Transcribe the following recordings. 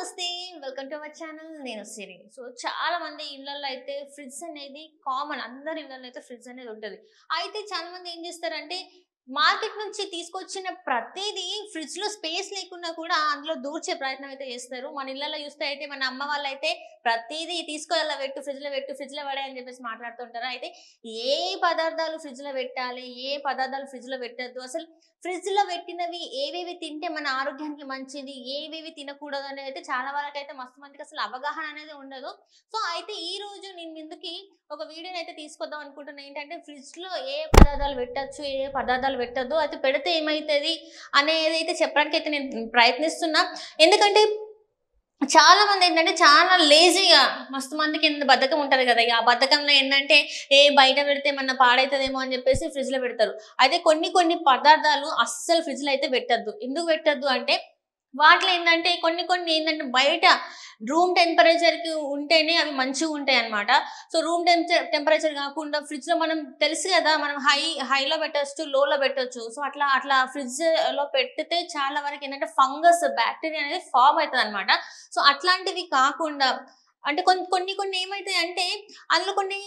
నమస్తే welcome to our channel నేను సిరి so చాలా మంది ఇళ్ళల్లో అయితే ఫ్రిడ్జ్ అనేది కామన్ అందరి ఇళ్ళల్లో అయితే ఫ్రిడ్జ్ అనేది ఉంటుంది అయితే చాలా మంది ఏం చేస్తారంటే మార్కెట్ నుంచి తీసుకొచ్చిన ప్రతిదీ ఫ్రిడ్జ్ లో స్పేస్ లేకున్నా కూడా అందులో దూర్చే ప్రయత్నం అయితే చేస్తారు మన ఇళ్లలో చూస్తే అయితే మన అమ్మ వాళ్ళు అయితే ప్రతిదీ తీసుకోవాలి పెట్టు ఫ్రిడ్జ్ లో పెట్టు ఫ్రిడ్జ్ లో పడే అని చెప్పేసి మాట్లాడుతుంటారు అయితే ఏ పదార్థాలు ఫ్రిడ్జ్ లో పెట్టాలి ఏ పదార్థాలు ఫ్రిడ్జ్ లో పెట్టద్దు అసలు ఫ్రిడ్జ్ లో పెట్టినవి ఏవేవి తింటే మన ఆరోగ్యానికి మంచిది ఏవేవి తినకూడదు అనేది అయితే చాలా వరకు అయితే మస్తు మందికి అసలు అవగాహన అనేది ఉండదు సో అయితే ఈ రోజు నేను ముందుకి ఒక వీడియోని అయితే తీసుకొద్దాం అనుకుంటున్నాను ఏంటంటే ఫ్రిడ్జ్ లో ఏ పదార్థాలు పెట్టచ్చు ఏ పదార్థాలు పెట్టద్దు అది పెడితే ఏమవుతుంది అనేది అయితే చెప్పడానికి అయితే నేను ప్రయత్నిస్తున్నా ఎందుకంటే చాలా మంది ఏంటంటే చాలా లేజీగా మస్తు మందికి ఎంత బద్ధకం ఉంటుంది కదా ఆ బద్ధకంలో ఏంటంటే ఏ బయట పెడితే ఏమన్నా పాడైతుందేమో అని చెప్పేసి ఫ్రిడ్జ్లో పెడతారు అయితే కొన్ని కొన్ని పదార్థాలు అస్సలు ఫ్రిడ్జ్లో అయితే పెట్టద్దు ఎందుకు పెట్టద్దు అంటే వాటిలో ఏంటంటే కొన్ని కొన్ని ఏంటంటే బయట రూమ్ టెంపరేచర్కి ఉంటేనే అవి మంచిగా ఉంటాయి అనమాట సో రూమ్ టెంపరేచర్ కాకుండా ఫ్రిడ్జ్లో మనం తెలుసు కదా మనం హై హైలో పెట్టచ్చు లోలో పెట్టచ్చు సో అట్లా అట్లా ఫ్రిడ్జ్లో పెట్టితే చాలా వరకు ఏంటంటే ఫంగస్ బ్యాక్టీరియా అనేది ఫామ్ అవుతుంది అనమాట సో అట్లాంటివి కాకుండా అంటే కొన్ని కొన్ని కొన్ని ఏమవుతాయి అంటే అందులో కొన్ని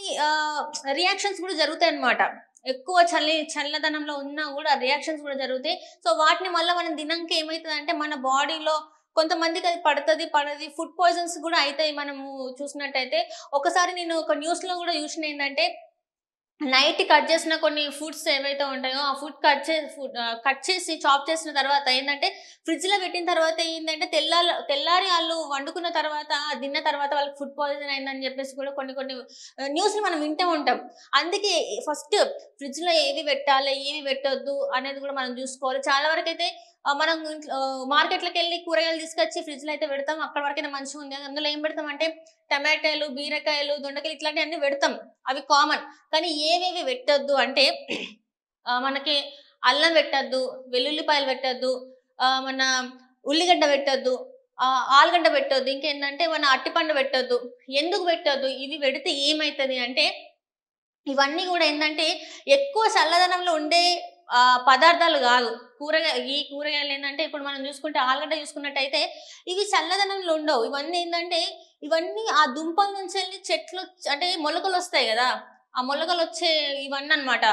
రియాక్షన్స్ కూడా జరుగుతాయి అనమాట ఎక్కువ చల్లి చల్లదనంలో ఉన్నా కూడా రియాక్షన్స్ కూడా జరుగుతాయి సో వాటిని మళ్ళీ మనం దినంకి ఏమవుతుందంటే మన బాడీలో కొంతమందికి అది పడుతుంది పడది ఫుడ్ పాయిజన్స్ కూడా అవుతాయి మనము చూసినట్టయితే ఒకసారి నేను ఒక న్యూస్లో కూడా చూసిన ఏంటంటే నైట్ కట్ చేసిన కొన్ని ఫుడ్స్ ఏవైతే ఉంటాయో ఆ ఫుడ్ కట్ చే ఫుడ్ కట్ చేసి చాప్ చేసిన తర్వాత ఏంటంటే ఫ్రిడ్జ్లో పెట్టిన తర్వాత ఏంటంటే తెల్ల తెల్లారి వాళ్ళు వండుకున్న తర్వాత తిన్న తర్వాత వాళ్ళకి ఫుడ్ పాయిజన్ అయిందని చెప్పేసి కూడా కొన్ని కొన్ని న్యూస్లు మనం వింటూ ఉంటాం అందుకే ఫస్ట్ ఫ్రిడ్జ్లో ఏవి పెట్టాలి ఏవి పెట్టద్దు అనేది కూడా మనం చూసుకోవాలి చాలా వరకు అయితే మనం మార్కెట్లోకి వెళ్ళి కూరగాయలు తీసుకొచ్చి లో అయితే పెడతాం అక్కడ వరకైనా మంచిగా ఉంది అందులో ఏం పెడతాం అంటే టమాటాలు బీరకాయలు దొండకాయలు ఇట్లాంటివి అన్ని పెడతాం అవి కామన్ కానీ ఏవేవి పెట్టద్దు అంటే మనకి అల్లం పెట్టద్దు వెల్లుల్లిపాయలు పెట్టద్దు మన ఉల్లిగడ్డ పెట్టద్దు ఆలుగడ్డ పెట్టద్దు ఇంకేంటంటే మన అట్టిపండు పెట్టద్దు ఎందుకు పెట్టద్దు ఇవి పెడితే ఏమవుతుంది అంటే ఇవన్నీ కూడా ఏంటంటే ఎక్కువ చల్లదనంలో ఉండే పదార్థాలు కాదు కూరగాయ ఈ కూరగాయలు ఏంటంటే ఇప్పుడు మనం చూసుకుంటే ఆలుగడ్డ చూసుకున్నట్టయితే ఇవి చల్లదనంలో ఉండవు ఇవన్నీ ఏంటంటే ఇవన్నీ ఆ దుంపల నుంచి వెళ్ళి చెట్లు అంటే మొలకలు వస్తాయి కదా ఆ మొలకలు వచ్చే ఇవన్నీ అనమాట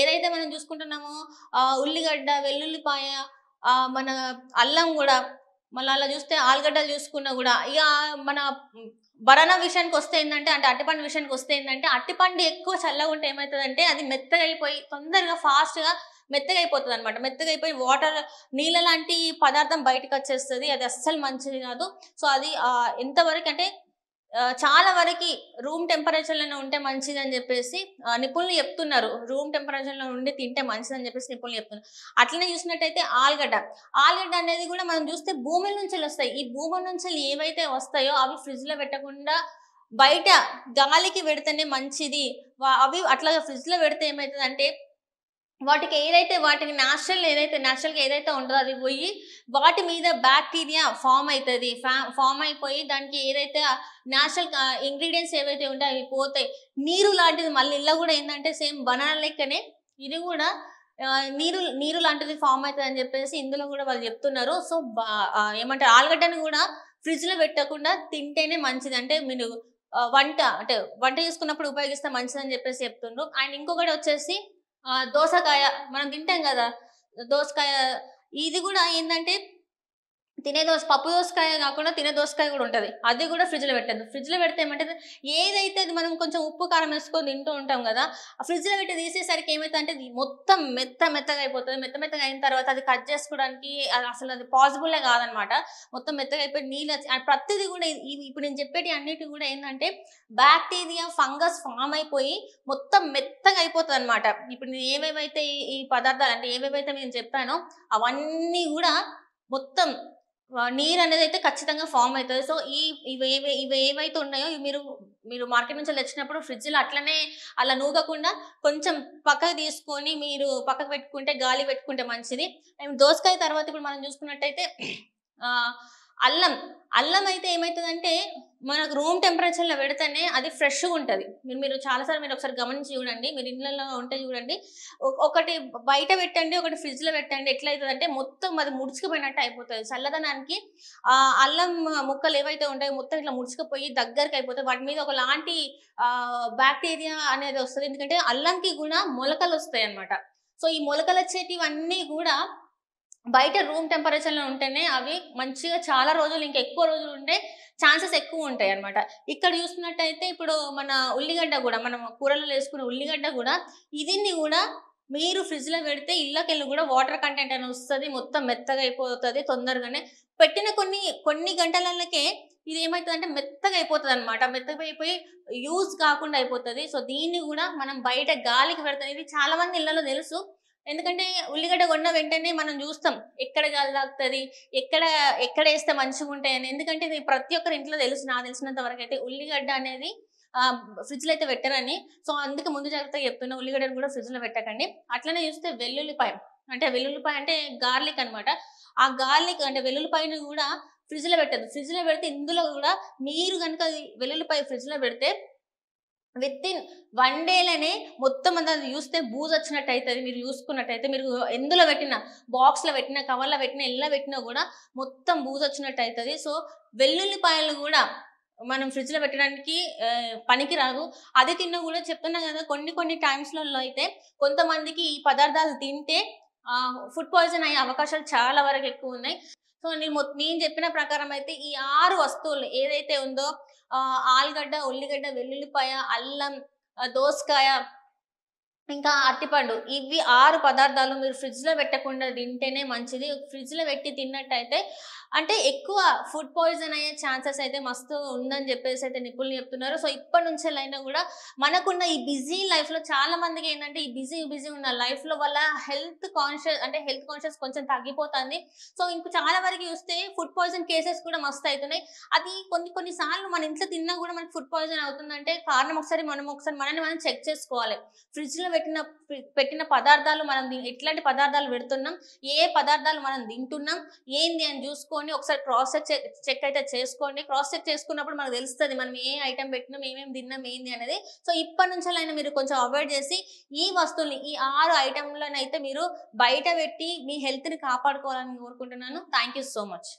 ఏదైతే మనం చూసుకుంటున్నామో ఆ ఉల్లిగడ్డ వెల్లుల్లిపాయ ఆ మన అల్లం కూడా మళ్ళీ అలా చూస్తే ఆలుగడ్డలు చూసుకున్నా కూడా ఇక మన బరణ విషయానికి వస్తే ఏంటంటే అంటే అట్టిపండు విషయానికి వస్తే ఏంటంటే అట్టిపండు ఎక్కువ చల్లగా ఉంటే ఏమవుతుందంటే అది మెత్తగా అయిపోయి తొందరగా ఫాస్ట్గా మెత్తగా అయిపోతుంది అనమాట మెత్తగా అయిపోయి వాటర్ నీళ్ళ లాంటి పదార్థం బయటకు వచ్చేస్తుంది అది అస్సలు మంచిది కాదు సో అది ఎంతవరకు అంటే చాలా వరకు రూమ్ టెంపరేచర్లోనే ఉంటే మంచిది అని చెప్పేసి నిపుణులు చెప్తున్నారు రూమ్ టెంపరేచర్లో ఉండి తింటే మంచిది అని చెప్పేసి నిపుణులు చెప్తున్నారు అట్లనే చూసినట్టయితే ఆలుగడ్డ ఆలుగడ్డ అనేది కూడా మనం చూస్తే భూమి నుంచి వస్తాయి ఈ భూమి నుంచి ఏవైతే వస్తాయో అవి ఫ్రిడ్జ్లో పెట్టకుండా బయట గాలికి పెడితేనే మంచిది అవి అట్లా ఫ్రిడ్జ్లో పెడితే ఏమవుతుందంటే వాటికి ఏదైతే వాటికి న్యాచురల్ ఏదైతే న్యాచురల్గా ఏదైతే ఉంటుందో అది పోయి వాటి మీద బ్యాక్టీరియా ఫామ్ అవుతుంది ఫామ్ అయిపోయి దానికి ఏదైతే న్యాచురల్ ఇంగ్రీడియంట్స్ ఏవైతే ఉంటాయో అవి పోతాయి నీరు లాంటిది మళ్ళీ ఇలా కూడా ఏంటంటే సేమ్ బనానా లెక్కనే ఇది కూడా నీరు నీరు లాంటిది ఫామ్ అవుతుంది అని చెప్పేసి ఇందులో కూడా వాళ్ళు చెప్తున్నారు సో ఏమంటారు ఆలుగడ్డను కూడా ఫ్రిడ్జ్లో పెట్టకుండా తింటేనే మంచిది అంటే మీరు వంట అంటే వంట చేసుకున్నప్పుడు ఉపయోగిస్తే మంచిదని చెప్పేసి చెప్తుండ్రు అండ్ ఇంకొకటి వచ్చేసి దోసకాయ మనం తింటాం కదా దోసకాయ ఇది కూడా ఏంటంటే తినే దోశ పప్పు దోసకాయ కాకుండా తినే దోసకాయ కూడా ఉంటుంది అది కూడా ఫ్రిడ్జ్లో పెట్టద్దు ఫ్రిడ్జ్లో పెడితే ఏమంటే ఏదైతే అది మనం కొంచెం ఉప్పు కారం వేసుకొని తింటూ ఉంటాం కదా ఆ ఫ్రిడ్జ్లో పెట్టి తీసేసరికి ఏమైతే అంటే మొత్తం మెత్త మెత్తగా అయిపోతుంది మెత్త మెత్తగా అయిన తర్వాత అది కట్ చేసుకోవడానికి అసలు అది పాసిబులే కాదనమాట మొత్తం మెత్తగా అయిపోయి నీళ్ళు ప్రతిదీ కూడా ఇప్పుడు నేను చెప్పేటి అన్నిటి కూడా ఏంటంటే బ్యాక్టీరియా ఫంగస్ ఫామ్ అయిపోయి మొత్తం మెత్తగా అయిపోతుంది అనమాట ఇప్పుడు నేను ఏవేవైతే ఈ పదార్థాలు అంటే ఏవేవైతే నేను చెప్పానో అవన్నీ కూడా మొత్తం నీరు అనేది అయితే ఖచ్చితంగా ఫామ్ అవుతుంది సో ఈ ఇవి ఏవే ఇవి ఏవైతే ఉన్నాయో మీరు మీరు మార్కెట్ నుంచి తెచ్చినప్పుడు ఫ్రిడ్జ్లో అట్లనే అలా నూగకుండా కొంచెం పక్కకు తీసుకొని మీరు పక్కకు పెట్టుకుంటే గాలి పెట్టుకుంటే మంచిది అండ్ దోసకాయ తర్వాత ఇప్పుడు మనం చూసుకున్నట్టయితే అల్లం అల్లం అయితే ఏమవుతుందంటే మనకు రూమ్ టెంపరేచర్లో పెడితేనే అది ఫ్రెష్గా ఉంటుంది మీరు మీరు చాలాసార్లు మీరు ఒకసారి గమనించి చూడండి మీరు ఇళ్ళలో ఉంటే చూడండి ఒకటి బయట పెట్టండి ఒకటి ఫ్రిడ్జ్లో పెట్టండి ఎట్లా అవుతుందంటే మొత్తం అది ముడుచుకుపోయినట్టు అయిపోతుంది చల్లదనానికి అల్లం ముక్కలు ఏవైతే ఉంటాయో మొత్తం ఇట్లా ముడుచుకుపోయి దగ్గరికి అయిపోతాయి వాటి మీద ఒకలాంటి బ్యాక్టీరియా అనేది వస్తుంది ఎందుకంటే అల్లంకి కూడా మొలకలు వస్తాయి అన్నమాట సో ఈ మొలకలు వచ్చేటివన్నీ కూడా బయట రూమ్ టెంపరేచర్లో ఉంటేనే అవి మంచిగా చాలా రోజులు ఇంకా ఎక్కువ రోజులు ఉంటే ఛాన్సెస్ ఎక్కువ ఉంటాయి అనమాట ఇక్కడ చూసుకున్నట్టయితే ఇప్పుడు మన ఉల్లిగడ్డ కూడా మనం కూరలో వేసుకున్న ఉల్లిగడ్డ కూడా ఇదిన్ని కూడా మీరు ఫ్రిడ్జ్లో పెడితే ఇళ్ళకెళ్ళి కూడా వాటర్ కంటెంట్ అని వస్తుంది మొత్తం మెత్తగా అయిపోతుంది తొందరగానే పెట్టిన కొన్ని కొన్ని గంటలకే ఇది ఏమవుతుందంటే మెత్తగా అయిపోతుంది అనమాట మెత్తగా అయిపోయి యూజ్ కాకుండా అయిపోతుంది సో దీన్ని కూడా మనం బయట గాలికి పెడతాం ఇది చాలామంది ఇళ్ళలో తెలుసు ఎందుకంటే ఉల్లిగడ్డ కొన్న వెంటనే మనం చూస్తాం ఎక్కడ తాకుతుంది ఎక్కడ ఎక్కడ వేస్తే మంచిగా ఉంటాయని ఎందుకంటే ఇది ప్రతి ఒక్కరి ఇంట్లో తెలుసు నా తెలిసినంత వరకు అయితే ఉల్లిగడ్డ అనేది ఫ్రిడ్జ్లో అయితే పెట్టరని సో అందుకే ముందు జాగ్రత్తగా చెప్తున్నా ఉల్లిగడ్డను కూడా ఫ్రిడ్జ్లో పెట్టకండి అట్లనే చూస్తే వెల్లుల్లిపాయ అంటే వెల్లుల్లిపాయ అంటే గార్లిక్ అనమాట ఆ గార్లిక్ అంటే వెల్లుల్లిపాయను కూడా ఫ్రిడ్జ్లో ఫ్రిడ్జ్ ఫ్రిడ్జ్లో పెడితే ఇందులో కూడా మీరు కనుక వెల్లుల్లిపాయ ఫ్రిడ్జ్లో పెడితే విత్ ఇన్ వన్ డేలోనే మొత్తం అంతా చూస్తే బూజ్ వచ్చినట్టు అవుతుంది మీరు చూసుకున్నట్టయితే మీరు ఎందులో పెట్టిన బాక్స్లో పెట్టిన కవర్లో పెట్టిన ఎలా పెట్టినా కూడా మొత్తం బూజ్ వచ్చినట్టు అవుతుంది సో వెల్లుల్లిపాయలు కూడా మనం ఫ్రిడ్జ్లో పెట్టడానికి పనికి రాదు అది తిన్నా కూడా చెప్తున్నా కదా కొన్ని కొన్ని టైమ్స్లలో అయితే కొంతమందికి ఈ పదార్థాలు తింటే ఫుడ్ పాయిజన్ అయ్యే అవకాశాలు చాలా వరకు ఎక్కువ ఉన్నాయి సో నేను నేను చెప్పిన ప్రకారం అయితే ఈ ఆరు వస్తువులు ఏదైతే ఉందో ఆలుగడ్డ ఉల్లిగడ్డ వెల్లుల్లిపాయ అల్లం దోసకాయ ఇంకా అరటిపండు ఇవి ఆరు పదార్థాలు మీరు ఫ్రిడ్జ్లో పెట్టకుండా తింటేనే మంచిది ఫ్రిడ్జ్లో పెట్టి తిన్నట్టయితే అంటే ఎక్కువ ఫుడ్ పాయిజన్ అయ్యే ఛాన్సెస్ అయితే మస్తు ఉందని చెప్పేసి అయితే నిపుణులు చెప్తున్నారు సో ఇప్పటి నుంచేలైనా కూడా మనకున్న ఈ బిజీ లైఫ్లో చాలా మందికి ఏంటంటే ఈ బిజీ బిజీ ఉన్న లైఫ్లో వల్ల హెల్త్ కాన్షియస్ అంటే హెల్త్ కాన్షియస్ కొంచెం తగ్గిపోతుంది సో ఇంక చాలా వరకు చూస్తే ఫుడ్ పాయిజన్ కేసెస్ కూడా మస్తు అవుతున్నాయి అది కొన్ని కొన్నిసార్లు మన ఇంట్లో తిన్నా కూడా మనకి ఫుడ్ పాయిజన్ అవుతుందంటే కారణం ఒకసారి మనం ఒకసారి మనల్ని మనం చెక్ చేసుకోవాలి ఫ్రిడ్జ్లో పెట్టిన పెట్టిన పదార్థాలు మనం ఎట్లాంటి పదార్థాలు పెడుతున్నాం ఏ పదార్థాలు మనం తింటున్నాం ఏంది అని చూసుకొని ఒకసారి క్రాస్ చెక్ చెక్ అయితే చేసుకోండి క్రాస్ చెక్ చేసుకున్నప్పుడు మనకు తెలుస్తుంది మనం ఏ ఐటమ్ పెట్టినాం ఏమేమి తిన్నాం ఏంది అనేది సో ఇప్పటి నుంచాలైనా అయినా మీరు కొంచెం అవాయిడ్ చేసి ఈ వస్తువుల్ని ఈ ఆరు అయితే మీరు బయట పెట్టి మీ హెల్త్ని కాపాడుకోవాలని కోరుకుంటున్నాను థ్యాంక్ సో మచ్